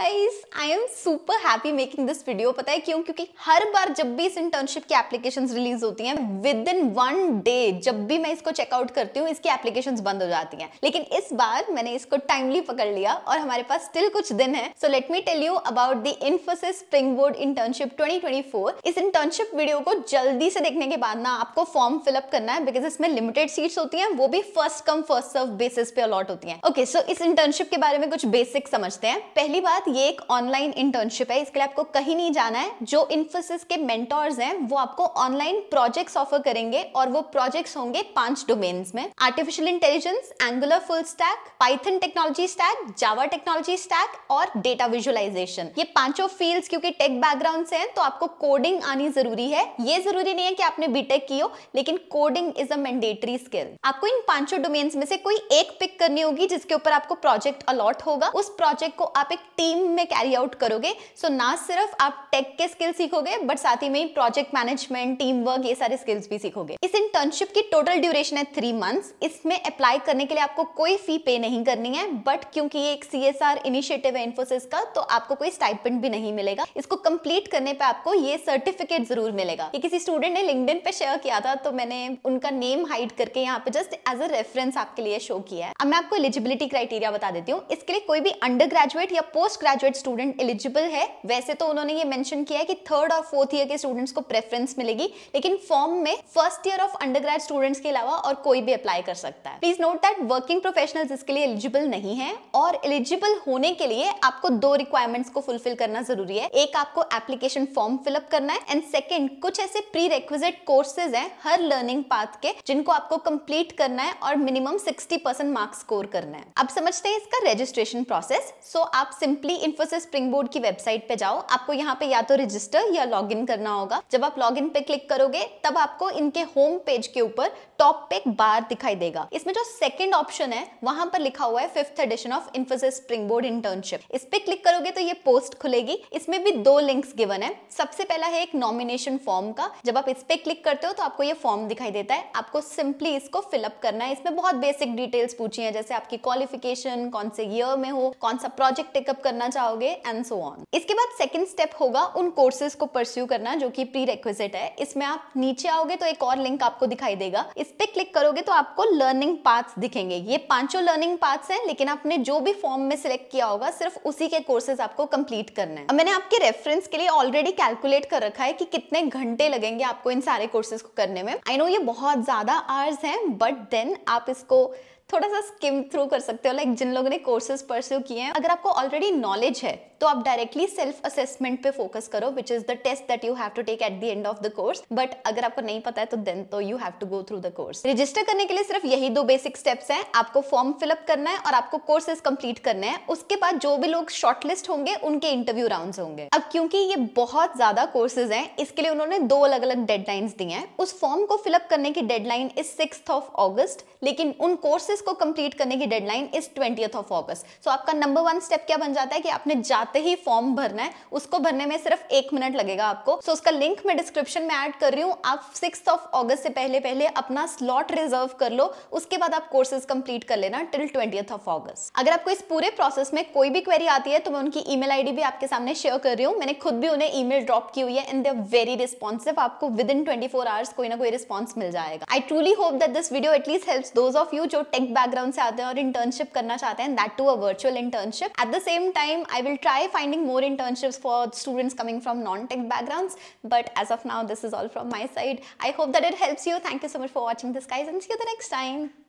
Guys I am super happy making this video पता है क्यों क्योंकि हर बार जब भी इस इंटर्नशिप की एप्लीकेशन रिलीज होती हैं विद इन वन डे जब भी मैं इसको चेकआउट करती हूँ इसकी एप्लीकेशन बंद हो जाती हैं लेकिन इस बार मैंने इसको टाइमली पकड़ लिया और हमारे पास स्टिल कुछ दिन है so let me tell you about the Infosys Springboard internship 2024 इस इंटर्नशिप वीडियो को जल्दी से देखने के बाद ना आपको फॉर्म फिलअप करना है बिकॉज इसमें लिमिटेड सीट्स होती हैं वो भी first come first serve basis पे अलॉट होती हैं ओके okay, सो so इस इंटर्नशिप के बारे में कुछ बेसिक समझते हैं पहली बात ये एक ऑनलाइन इंटर्नशिप है इसके लिए आपको कहीं नहीं जाना है जो इन्फोसिस के मेंटोर्स हैं वो आपको ऑनलाइन प्रोजेक्ट्स ऑफर करेंगे और वो प्रोजेक्ट्स होंगे पांच डोमेन्स में artificial intelligence Angular full stack Python technology stack Java technology stack और डेटा विजुअलाइजेशन ये पांचों फील्ड क्योंकि टेक बैकग्राउंड से है तो आपको कोडिंग आनी जरूरी है ये जरूरी नहीं है कि आपने बीटेक की हो लेकिन coding is a mandatory skill आपको इन पांचों डोमेन्स में से कोई एक पिक करनी होगी जिसके ऊपर आपको प्रोजेक्ट अलॉट होगा उस प्रोजेक्ट को आप एक टीम टीम में कैरी आउट करोगे सो so, ना सिर्फ आप टेक के स्किल सीखोगे बट साथ ही में प्रोजेक्ट मैनेजमेंट टीम वर्क ये सारे स्किल्स भी सीखोगे इस इंटर्नशिप की टोटल ड्यूरेशन है थ्री मंथ्स इसमें अप्लाई करने के लिए आपको कोई फी पे नहीं करनी है बट क्योंकि ये एक सी एस आर इनिशियटिव है इन्फोसिस का तो आपको कोई स्टाइपेंड भी नहीं मिलेगा इसको कंप्लीट करने पे आपको ये सर्टिफिकेट जरूर मिलेगा ये किसी स्टूडेंट ने लिंकड पे शेयर किया था तो मैंने उनका नेम हाइड करके यहाँ पे जस्ट एज अ रेफरेंस आपके लिए शो किया है अब मैं आपको एलिजिबिलिटी क्राइटेरिया बता देती हूँ इसके लिए कोई भी अंडर ग्रेजुएट या पोस्ट ग्रेजुएट स्टूडेंट एलिजिबल है वैसे तो उन्होंने ये मेंशन किया है कि थर्ड और फोर्थ ईयर के स्टूडेंट्स को प्रेफरेंस मिलेगी लेकिन फॉर्म में first year of under students के अलावा और कोई भी अप्लाई कर सकता है please note that working professional इसके लिए एलिजिबल नहीं है और एलिजिबल होने के लिए आपको दो रिक्वायरमेंट्स को फुलफिल करना जरूरी है एक आपको एप्लीकेशन फॉर्म फिलअप करना है एंड सेकेंड कुछ ऐसे प्री रेक्विजिट कोर्सेज है हर लर्निंग पाथ के जिनको आपको कंप्लीट करना है और minimum sixty percent marks score करना है अब समझते हैं इसका रजिस्ट्रेशन प्रोसेस सो so, आप simply simply Infosys Springboard की वेबसाइट पे जाओ आपको यहाँ पे या तो रजिस्टर या लॉग इन करना होगा जब आप लॉग इन पे क्लिक करोगे तब आपको इनके होम पेज के ऊपर टॉप पे एक बार दिखाई देगा इसमें जो सेकंड ऑप्शन है वहां पर लिखा हुआ है fifth edition of Infosys Springboard internship इस पे क्लिक करोगे तो ये पोस्ट खुलेगी इसमें भी दो लिंक गिवन है सबसे पहला है एक नॉमिनेशन फॉर्म का जब आप इस पे क्लिक करते हो तो आपको ये फॉर्म दिखाई देता है आपको सिंपली इसको फिलअप करना है इसमें बहुत बेसिक डिटेल्स पूछी है जैसे आपकी क्वालिफिकेशन कौन से ईयर में हो कौन सा प्रोजेक्ट टेकअप करना करना चाहोगे एंड सो ऑन इसके बाद सेकेंड स्टेप होगा उन कोर्सेज को परस्यू करना जो कि प्री रिक्विजिट है इसमें आप नीचे आओगे तो एक और लिंक आपको दिखाई देगा इस पे क्लिक करोगे तो आपको लर्निंग पाथ दिखेंगे ये पांचों लर्निंग पाथ्स है लेकिन आपने जो भी फॉर्म में सिलेक्ट किया होगा सिर्फ उसी के कोर्सेज आपको कंप्लीट करना है मैंने आपके रेफरेंस के लिए ऑलरेडी कैलकुलेट कर रखा है कि कितने घंटे लगेंगे आपको इन सारे कोर्सेज को करने में आई नो ये बहुत ज्यादा आवर्स हैं बट देन आप इसको थोड़ा सा स्किम थ्रू कर सकते हो लाइक जिन लोगों ने कोर्सेज परस्यू किए हैं अगर आपको ऑलरेडी नॉलेज है तो आप डायरेक्टली सेल्फ असेसमेंट पे फोकस करो which is the test that you have to take at the end of the course but अगर आपको नहीं पता है तो देन तो you have to go through the course register करने के लिए सिर्फ यही दो बेसिक स्टेप्स हैं आपको फॉर्म फिलअप करना है और आपको कोर्सेज कंप्लीट करना है उसके बाद जो भी लोग शॉर्टलिस्ट होंगे उनके इंटरव्यू राउंड होंगे अब क्योंकि ये बहुत ज्यादा कोर्सेज हैं इसके लिए उन्होंने दो अलग अलग डेडलाइंस दी हैं उस फॉर्म को फिलअप करने की deadline is six of August लेकिन उन कोर्सेज को कंप्लीट करने की deadline is twenty of August so आपका नंबर वन स्टेप क्या बन जाता है कि आपने जाते आते ही फॉर्म भरना है उसको भरने में सिर्फ एक मिनट लगेगा आपको सो so, उसका लिंक मैं डिस्क्रिप्शन में ऐड कर रही हूँ आप सिक्स ऑफ ऑगस्ट से पहले पहले अपना स्लॉट रिजर्व कर लो उसके बाद आप कोर्सेज कंप्लीट कर लेना टिल ट्वेंटी ऑफ ऑगस्ट अगर आपको इस पूरे प्रोसेस में कोई भी क्वेरी आती है तो मैं उनकी ईमेल आईडी भी आपके सामने शेयर कर रही हूँ मैंने खुद भी उन्हें ईमेल ड्रॉप की हुई है एंड दे वेरी रिस्पॉन्सिव आपको within twenty four hours कोई ना कोई रिस्पॉन्स मिल जाएगा I truly hope that this video at least help those of you जो टेक बैकग्राउंड से आते हैं और इंटर्नशिप करना चाहते हैं that too a virtual internship at the same time I will try try finding more internships for students coming from non-tech backgrounds. But as of now, this is all from my side. I hope that it helps you. Thank you so much for watching this guys and see you the next time.